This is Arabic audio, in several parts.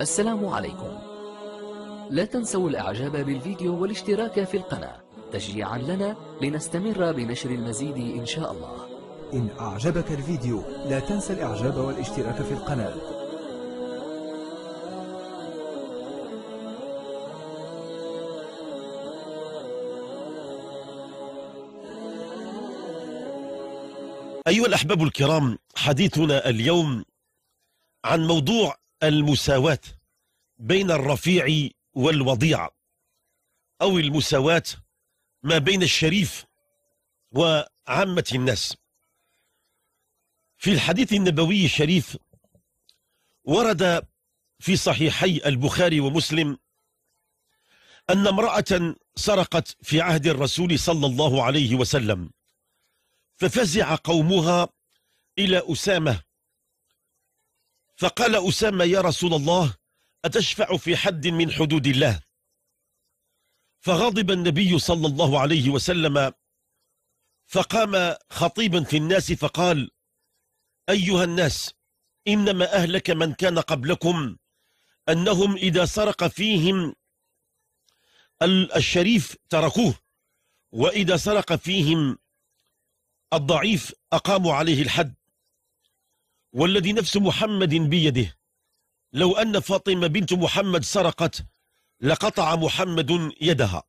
السلام عليكم لا تنسوا الاعجاب بالفيديو والاشتراك في القناة تشجيعا لنا لنستمر بنشر المزيد ان شاء الله إن أعجبك الفيديو لا تنسى الإعجاب والاشتراك في القناة أيها الأحباب الكرام حديثنا اليوم عن موضوع المساواة بين الرفيع والوضيع أو المساواة ما بين الشريف وعامة الناس في الحديث النبوي الشريف ورد في صحيحي البخاري ومسلم أن امرأة سرقت في عهد الرسول صلى الله عليه وسلم ففزع قومها إلى أسامة فقال أسامة يا رسول الله أتشفع في حد من حدود الله فغضب النبي صلى الله عليه وسلم فقام خطيبا في الناس فقال أيها الناس إنما أهلك من كان قبلكم أنهم إذا سرق فيهم الشريف تركوه وإذا سرق فيهم الضعيف أقاموا عليه الحد والذي نفس محمد بيده لو أن فاطمة بنت محمد سرقت لقطع محمد يدها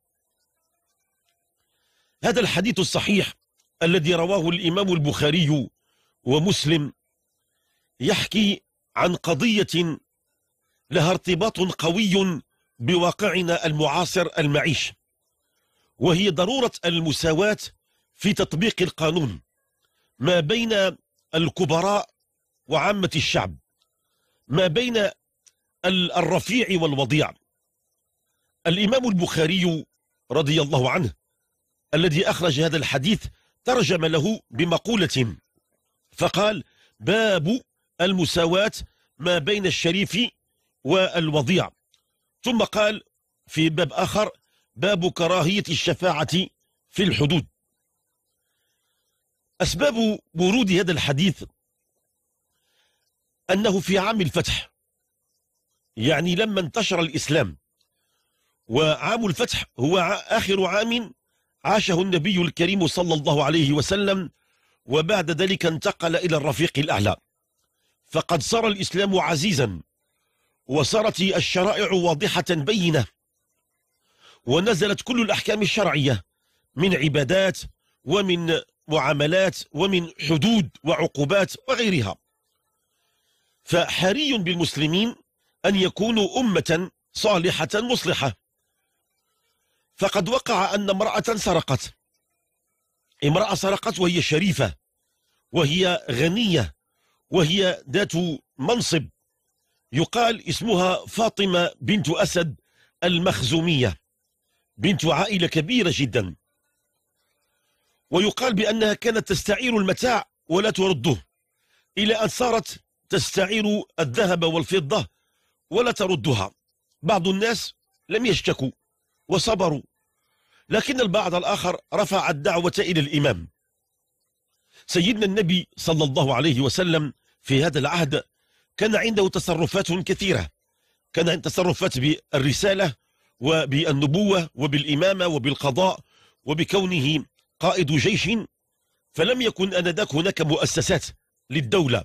هذا الحديث الصحيح الذي رواه الإمام البخاري ومسلم يحكي عن قضية لها ارتباط قوي بواقعنا المعاصر المعيش وهي ضرورة المساواة في تطبيق القانون ما بين الكبراء وعامة الشعب ما بين الرفيع والوضيع الإمام البخاري رضي الله عنه الذي أخرج هذا الحديث ترجم له بمقولة فقال باب المساواة ما بين الشريف والوضيع ثم قال في باب آخر باب كراهية الشفاعة في الحدود أسباب ورود هذا الحديث أنه في عام الفتح يعني لما انتشر الإسلام وعام الفتح هو آخر عام عاشه النبي الكريم صلى الله عليه وسلم وبعد ذلك انتقل إلى الرفيق الأعلى فقد صار الإسلام عزيزا وصارت الشرائع واضحة بينة ونزلت كل الأحكام الشرعية من عبادات ومن معاملات ومن حدود وعقوبات وغيرها فحري بالمسلمين أن يكونوا أمة صالحة مصلحة فقد وقع أن امرأة سرقت امرأة سرقت وهي شريفة وهي غنية وهي ذات منصب يقال اسمها فاطمة بنت أسد المخزومية بنت عائلة كبيرة جدا ويقال بأنها كانت تستعير المتاع ولا ترده إلى أن صارت تستعير الذهب والفضة ولا تردها بعض الناس لم يشتكوا وصبروا لكن البعض الآخر رفع الدعوة إلى الإمام سيدنا النبي صلى الله عليه وسلم في هذا العهد كان عنده تصرفات كثيرة كان عنده تصرفات بالرسالة وبالنبوة وبالإمامة وبالقضاء وبكونه قائد جيش فلم يكن أنذاك هناك مؤسسات للدولة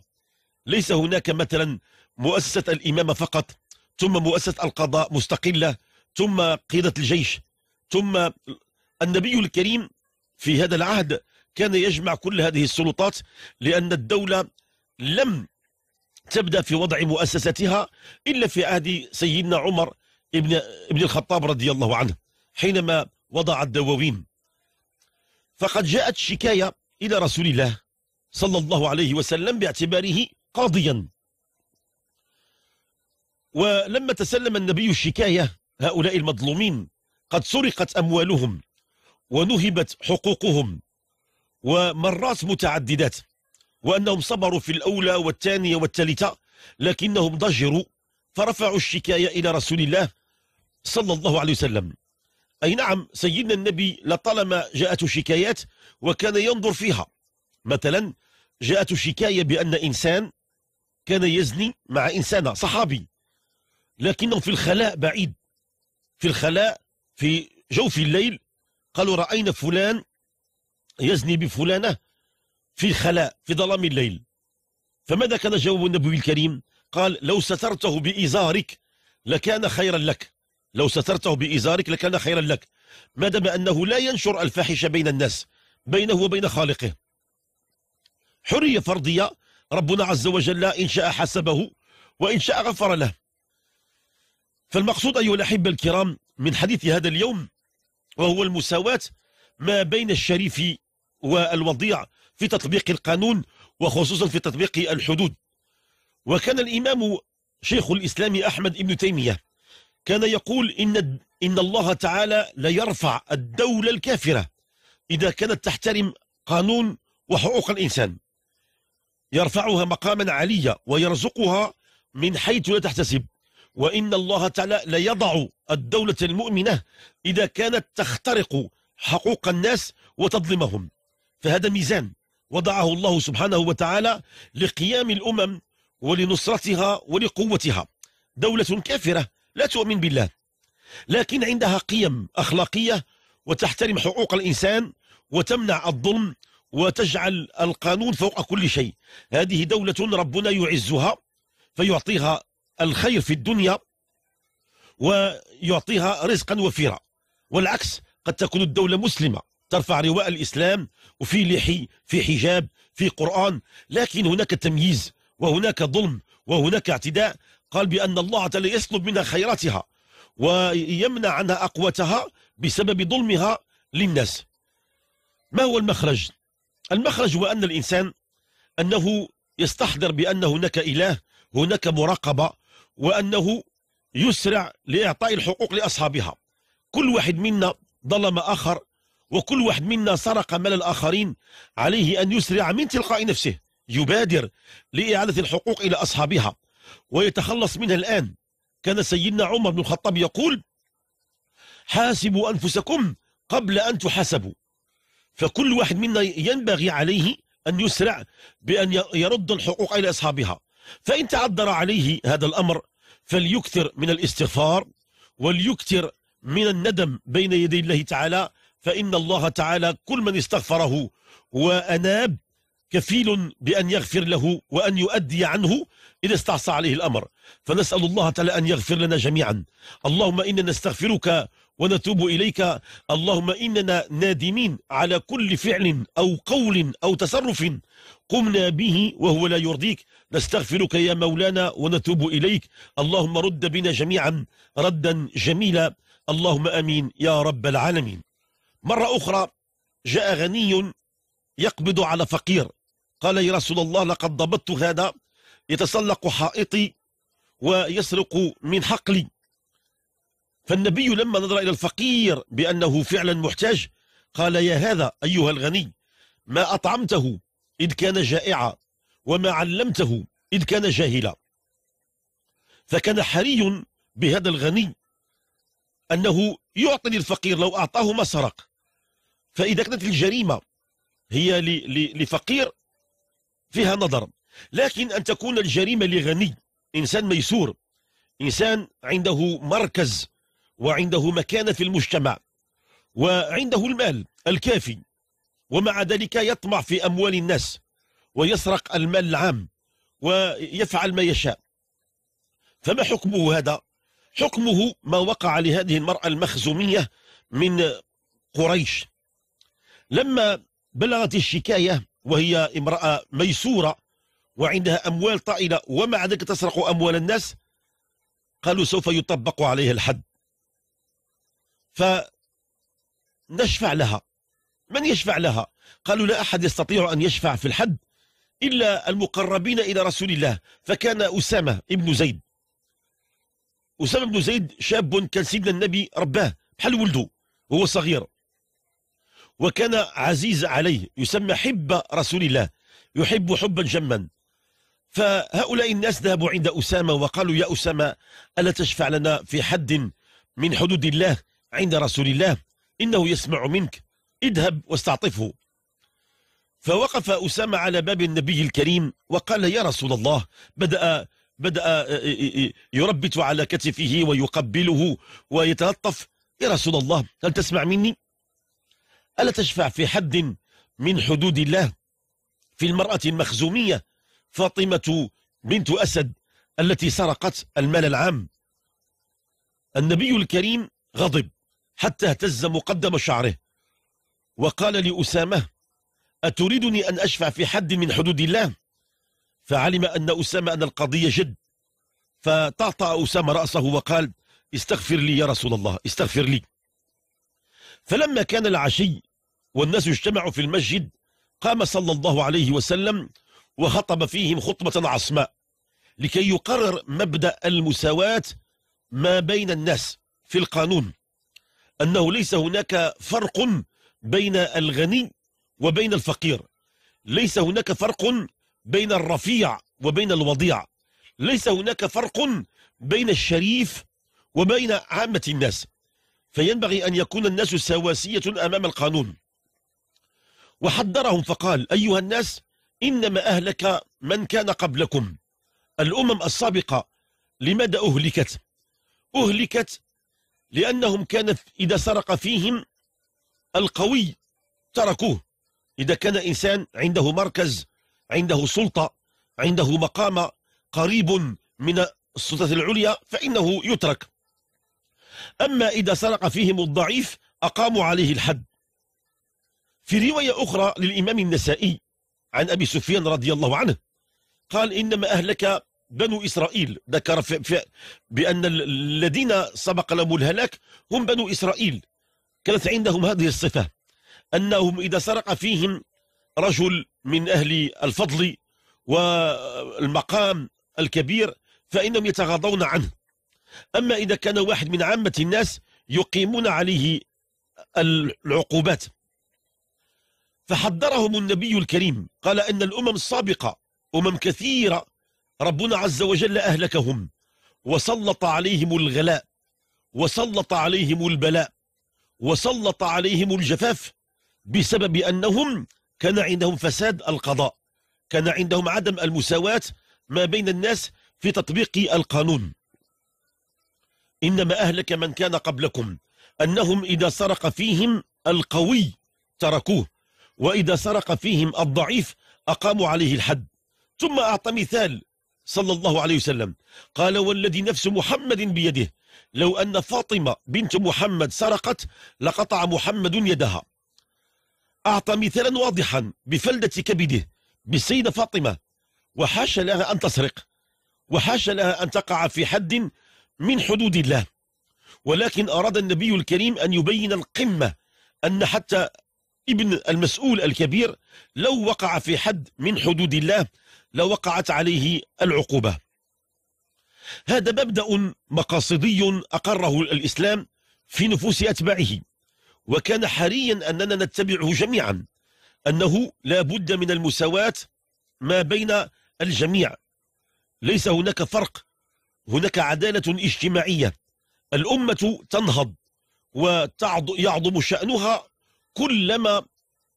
ليس هناك مثلا مؤسسة الإمامة فقط ثم مؤسسة القضاء مستقلة ثم قيادة الجيش ثم النبي الكريم في هذا العهد كان يجمع كل هذه السلطات لأن الدولة لم تبدأ في وضع مؤسستها إلا في عهد سيدنا عمر ابن, ابن الخطاب رضي الله عنه حينما وضع الدواوين فقد جاءت شكاية إلى رسول الله صلى الله عليه وسلم باعتباره قاضيا ولما تسلم النبي الشكاية هؤلاء المظلومين قد سرقت أموالهم ونهبت حقوقهم ومرات متعددات وأنهم صبروا في الأولى والثانية والثالثة لكنهم ضجروا فرفعوا الشكاية إلى رسول الله صلى الله عليه وسلم أي نعم سيدنا النبي لطالما جاءته شكايات وكان ينظر فيها مثلا جاءته شكاية بأن إنسان كان يزني مع إنسانة صحابي لكنه في الخلاء بعيد في الخلاء في جوف الليل قالوا رأينا فلان يزني بفلانة في الخلاء في ظلام الليل فماذا كان جواب النبي الكريم قال لو سترته بإزارك لكان خيرا لك لو سترته بإزارك لكان خيرا لك ما دام أنه لا ينشر الفاحشة بين الناس بينه وبين خالقه حرية فرضية ربنا عز وجل إن شاء حسبه وإن شاء غفر له فالمقصود أيها الأحبة الكرام من حديث هذا اليوم وهو المساواة ما بين الشريف والوضيع في تطبيق القانون وخصوصا في تطبيق الحدود وكان الإمام شيخ الإسلام أحمد ابن تيمية كان يقول إن, إن الله تعالى ليرفع الدولة الكافرة إذا كانت تحترم قانون وحقوق الإنسان يرفعها مقاما عليا ويرزقها من حيث لا تحتسب وإن الله تعالى ليضع الدولة المؤمنة إذا كانت تخترق حقوق الناس وتظلمهم فهذا ميزان وضعه الله سبحانه وتعالى لقيام الأمم ولنصرتها ولقوتها دولة كافرة لا تؤمن بالله لكن عندها قيم أخلاقية وتحترم حقوق الإنسان وتمنع الظلم وتجعل القانون فوق كل شيء هذه دولة ربنا يعزها فيعطيها الخير في الدنيا ويعطيها رزقا وفيرا والعكس قد تكون الدولة مسلمة ترفع رواء الإسلام وفي لحي في حجاب في قرآن لكن هناك تمييز وهناك ظلم وهناك اعتداء قال بأن الله تعالى يسلب منها خيراتها ويمنع عنها أقوتها بسبب ظلمها للناس ما هو المخرج المخرج هو أن الإنسان أنه يستحضر بأن هناك إله هناك مراقبة وأنه يسرع لإعطاء الحقوق لأصحابها كل واحد منا ظلم آخر وكل واحد منا سرق مال الآخرين عليه أن يسرع من تلقاء نفسه يبادر لإعادة الحقوق إلى أصحابها ويتخلص منها الآن كان سيدنا عمر بن الخطاب يقول حاسبوا أنفسكم قبل أن تحاسبوا فكل واحد منا ينبغي عليه أن يسرع بأن يرد الحقوق إلى أصحابها فإن تعذر عليه هذا الأمر فليكثر من الاستغفار وليكثر من الندم بين يدي الله تعالى فإن الله تعالى كل من استغفره وأناب كفيل بأن يغفر له وأن يؤدي عنه إذا استعصى عليه الأمر فنسأل الله تعالى أن يغفر لنا جميعا اللهم إنا نستغفرك ونتوب إليك اللهم إننا نادمين على كل فعل أو قول أو تصرف قمنا به وهو لا يرضيك نستغفرك يا مولانا ونتوب إليك اللهم رد بنا جميعا ردا جميلا اللهم أمين يا رب العالمين مرة أخرى جاء غني يقبض على فقير قال يا رسول الله لقد ضبطت هذا يتسلق حائطي ويسرق من حقلي فالنبي لما نظر إلى الفقير بأنه فعلا محتاج قال يا هذا أيها الغني ما أطعمته إذ كان جائعا وما علمته إذ كان جاهلا فكان حري بهذا الغني أنه يعطي للفقير لو أعطاه ما سرق فإذا كانت الجريمة هي لفقير فيها نظر لكن أن تكون الجريمة لغني إنسان ميسور إنسان عنده مركز وعنده مكانة في المجتمع وعنده المال الكافي ومع ذلك يطمع في أموال الناس ويسرق المال العام ويفعل ما يشاء فما حكمه هذا؟ حكمه ما وقع لهذه المرأة المخزومية من قريش لما بلغت الشكاية وهي امرأة ميسورة وعندها أموال طائلة ومع ذلك تسرق أموال الناس قالوا سوف يطبق عليها الحد فنشفع لها من يشفع لها قالوا لا أحد يستطيع أن يشفع في الحد إلا المقربين إلى رسول الله فكان أسامة ابن زيد أسامة بن زيد شاب كان سيدنا النبي رباه بحال ولده وهو صغير وكان عزيز عليه يسمى حب رسول الله يحب حبا جما فهؤلاء الناس ذهبوا عند أسامة وقالوا يا أسامة ألا تشفع لنا في حد من حدود الله عند رسول الله إنه يسمع منك اذهب واستعطفه فوقف أسامة على باب النبي الكريم وقال يا رسول الله بدأ بدأ آه، آه، آه، يربت على كتفه ويقبله ويتلطف يا رسول الله هل تسمع مني ألا تشفع في حد من حدود الله في المرأة المخزومية فاطمة بنت أسد التي سرقت المال العام النبي الكريم غضب حتى اهتز مقدم شعره وقال لأسامة أتريدني أن أشفع في حد من حدود الله فعلم أن أسامة أن القضية جد فتعطى أسامة رأسه وقال استغفر لي يا رسول الله استغفر لي فلما كان العشي والناس اجتمعوا في المسجد قام صلى الله عليه وسلم وخطب فيهم خطبة عصماء لكي يقرر مبدأ المساواة ما بين الناس في القانون أنه ليس هناك فرق بين الغني وبين الفقير ليس هناك فرق بين الرفيع وبين الوضيع ليس هناك فرق بين الشريف وبين عامة الناس فينبغي أن يكون الناس سواسية أمام القانون وحذرهم فقال أيها الناس إنما أهلك من كان قبلكم الأمم السابقة لماذا أهلكت؟ أهلكت لأنهم كانت إذا سرق فيهم القوي تركوه إذا كان إنسان عنده مركز عنده سلطة عنده مقام قريب من السلطة العليا فإنه يترك أما إذا سرق فيهم الضعيف أقاموا عليه الحد في رواية أخرى للإمام النسائي عن أبي سفيان رضي الله عنه قال إنما أهلك بنو إسرائيل ذكر في في بأن الذين سبق لهم الهلاك هم بنو إسرائيل كانت عندهم هذه الصفة أنهم إذا سرق فيهم رجل من أهل الفضل والمقام الكبير فإنهم يتغاضون عنه أما إذا كان واحد من عامة الناس يقيمون عليه العقوبات فحذرهم النبي الكريم قال أن الأمم السابقة أمم كثيرة ربنا عز وجل أهلكهم وسلط عليهم الغلاء وسلط عليهم البلاء وسلط عليهم الجفاف بسبب أنهم كان عندهم فساد القضاء كان عندهم عدم المساواة ما بين الناس في تطبيق القانون إنما أهلك من كان قبلكم أنهم إذا سرق فيهم القوي تركوه وإذا سرق فيهم الضعيف أقاموا عليه الحد ثم أعطى مثال صلى الله عليه وسلم قال والذي نفس محمد بيده لو أن فاطمة بنت محمد سرقت لقطع محمد يدها أعطى مثالا واضحا بفلدة كبده بالسيدة فاطمة وحاشا لها أن تسرق وحاشا لها أن تقع في حد من حدود الله ولكن أراد النبي الكريم أن يبين القمة أن حتى ابن المسؤول الكبير لو وقع في حد من حدود الله لوقعت عليه العقوبة هذا مبدأ مقاصدي أقره الإسلام في نفوس أتباعه وكان حريا أننا نتبعه جميعا أنه لا بد من المساواة ما بين الجميع ليس هناك فرق هناك عدالة اجتماعية الأمة تنهض ويعظم شأنها كلما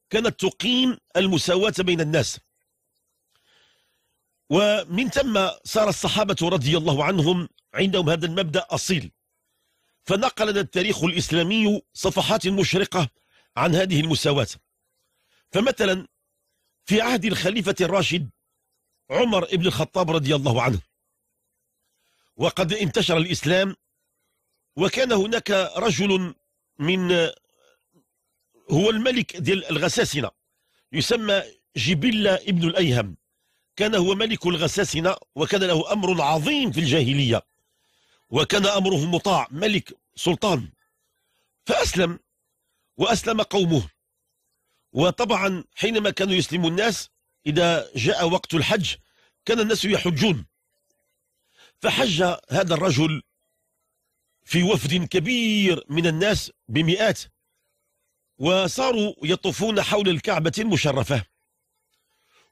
كانت تقيم المساواة بين الناس ومن ثم صار الصحابة رضي الله عنهم عندهم هذا المبدأ أصيل فنقل التاريخ الإسلامي صفحات مشرقة عن هذه المساواة فمثلا في عهد الخليفة الراشد عمر بن الخطاب رضي الله عنه وقد انتشر الإسلام وكان هناك رجل من هو الملك ديال الغساسنة يسمى جبلة ابن الأيهم كان هو ملك الغساسنة وكان له أمر عظيم في الجاهلية وكان أمره مطاع ملك سلطان فأسلم وأسلم قومه وطبعا حينما كانوا يسلم الناس إذا جاء وقت الحج كان الناس يحجون فحج هذا الرجل في وفد كبير من الناس بمئات وصاروا يطوفون حول الكعبة المشرفة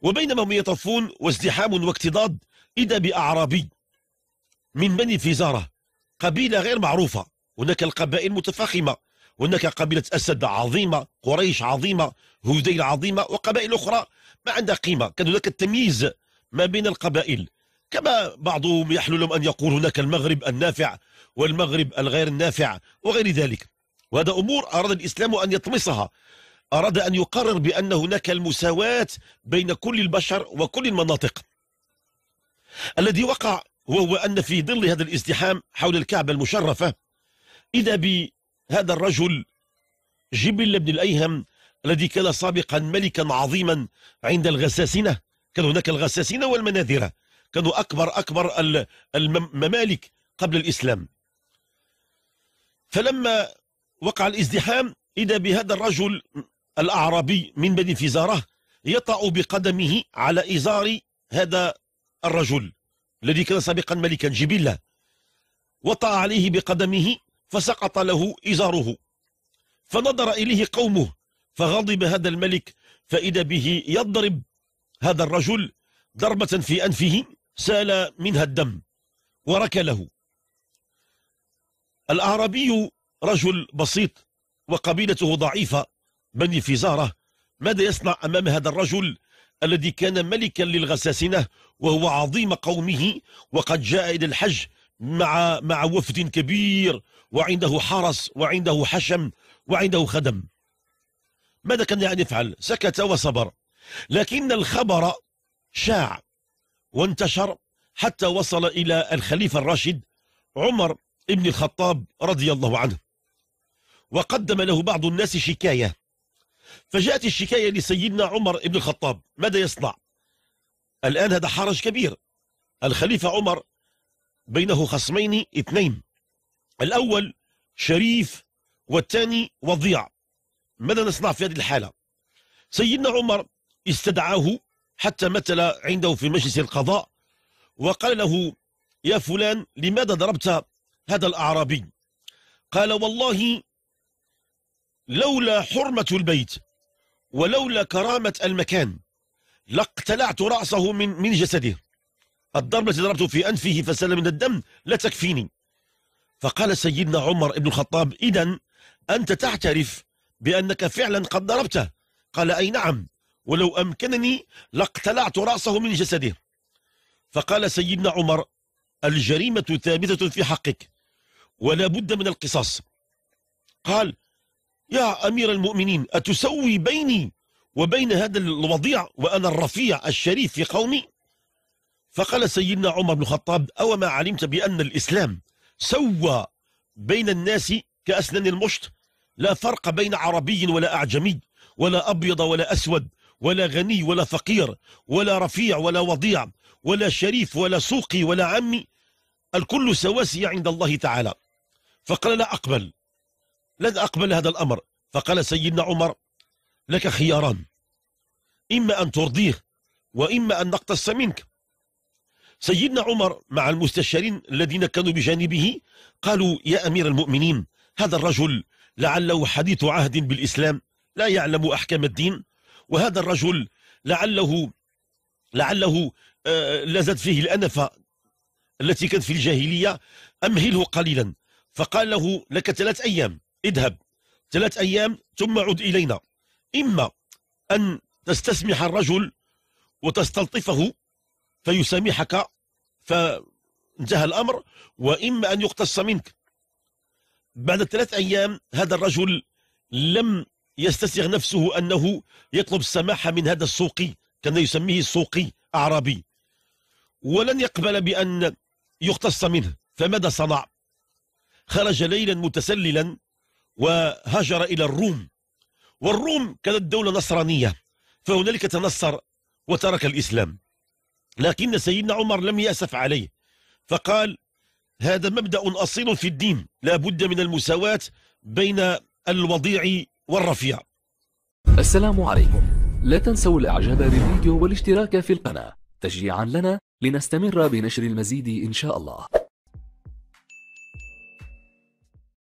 وبينما هم يطفون وازدحام واكتضاد إذا بأعرابي من بني فزارة قبيلة غير معروفة هناك القبائل متفاخمة هناك قبيلة أسد عظيمة قريش عظيمة هذيل عظيمة وقبائل أخرى ما عندها قيمة كان هناك التمييز ما بين القبائل كما بعضهم يحلو لهم أن يقول هناك المغرب النافع والمغرب الغير النافع وغير ذلك وهذا أمور أراد الإسلام أن يطمسها أراد أن يقرر بأن هناك المساواة بين كل البشر وكل المناطق الذي وقع وهو أن في ظل هذا الازدحام حول الكعبة المشرفة إذا بهذا الرجل جبل بن الأيهم الذي كان سابقا ملكا عظيما عند الغساسنة كان هناك الغساسنة والمناذرة كانوا أكبر أكبر الممالك قبل الإسلام فلما وقع الازدحام إذا بهذا الرجل الأعرابي من بني فزارة يطأ بقدمه على إزار هذا الرجل الذي كان سابقا ملكا جبلة وطأ عليه بقدمه فسقط له إزاره فنظر إليه قومه فغضب هذا الملك فإذا به يضرب هذا الرجل ضربة في أنفه سال منها الدم وركله الأعرابي رجل بسيط وقبيلته ضعيفة بني فزارة ماذا يصنع أمام هذا الرجل الذي كان ملكا للغساسنة وهو عظيم قومه وقد جاء إلى الحج مع مع وفد كبير وعنده حرس وعنده حشم وعنده خدم ماذا كان يعني يفعل سكت وصبر لكن الخبر شاع وانتشر حتى وصل إلى الخليفة الراشد عمر ابن الخطاب رضي الله عنه وقدم له بعض الناس شكاية فجاءت الشكاية لسيدنا عمر بن الخطاب ماذا يصنع الآن هذا حرج كبير الخليفة عمر بينه خصمين اثنين الأول شريف والثاني وضيع ماذا نصنع في هذه الحالة سيدنا عمر استدعاه حتى مثل عنده في مجلس القضاء وقال له يا فلان لماذا ضربت هذا الأعرابي قال والله لولا حرمة البيت ولولا كرامة المكان لاقتلعت رأسه من من جسده الضربة التي ضربته في أنفه فسل من الدم لا تكفيني فقال سيدنا عمر بن الخطاب إذا أنت تعترف بأنك فعلا قد ضربته قال أي نعم ولو أمكنني لاقتلعت رأسه من جسده فقال سيدنا عمر الجريمة ثابتة في حقك ولا بد من القصاص قال يا أمير المؤمنين أتسوي بيني وبين هذا الوضيع وأنا الرفيع الشريف في قومي فقال سيدنا عمر بن الخطاب أو ما علمت بأن الإسلام سوى بين الناس كأسنان المشط لا فرق بين عربي ولا أعجمي ولا أبيض ولا أسود ولا غني ولا فقير ولا رفيع ولا وضيع ولا شريف ولا سوقي ولا عمي الكل سواسية عند الله تعالى فقال لا أقبل لن أقبل هذا الأمر فقال سيدنا عمر لك خياران إما أن ترضيه وإما أن نقتص منك سيدنا عمر مع المستشارين الذين كانوا بجانبه قالوا يا أمير المؤمنين هذا الرجل لعله حديث عهد بالإسلام لا يعلم أحكام الدين وهذا الرجل لعله لعله آه، لزت فيه الأنفة التي كانت في الجاهلية أمهله قليلا فقال له لك ثلاث أيام اذهب ثلاث أيام ثم عد إلينا إما أن تستسمح الرجل وتستلطفه فيسامحك فانتهى الأمر وإما أن يقتص منك بعد ثلاث أيام هذا الرجل لم يستسغ نفسه أنه يطلب السماحة من هذا السوقي كان يسميه السوقي أعرابي ولن يقبل بأن يقتص منه فماذا صنع خرج ليلا متسللا وهاجر إلى الروم والروم كانت دولة نصرانية فهنالك تنصر وترك الإسلام لكن سيدنا عمر لم يأسف عليه فقال هذا مبدأ أصيل في الدين لا بد من المساواة بين الوضيع والرفيع السلام عليكم لا تنسوا الإعجاب بالفيديو والاشتراك في القناة تشجيعا لنا لنستمر بنشر المزيد إن شاء الله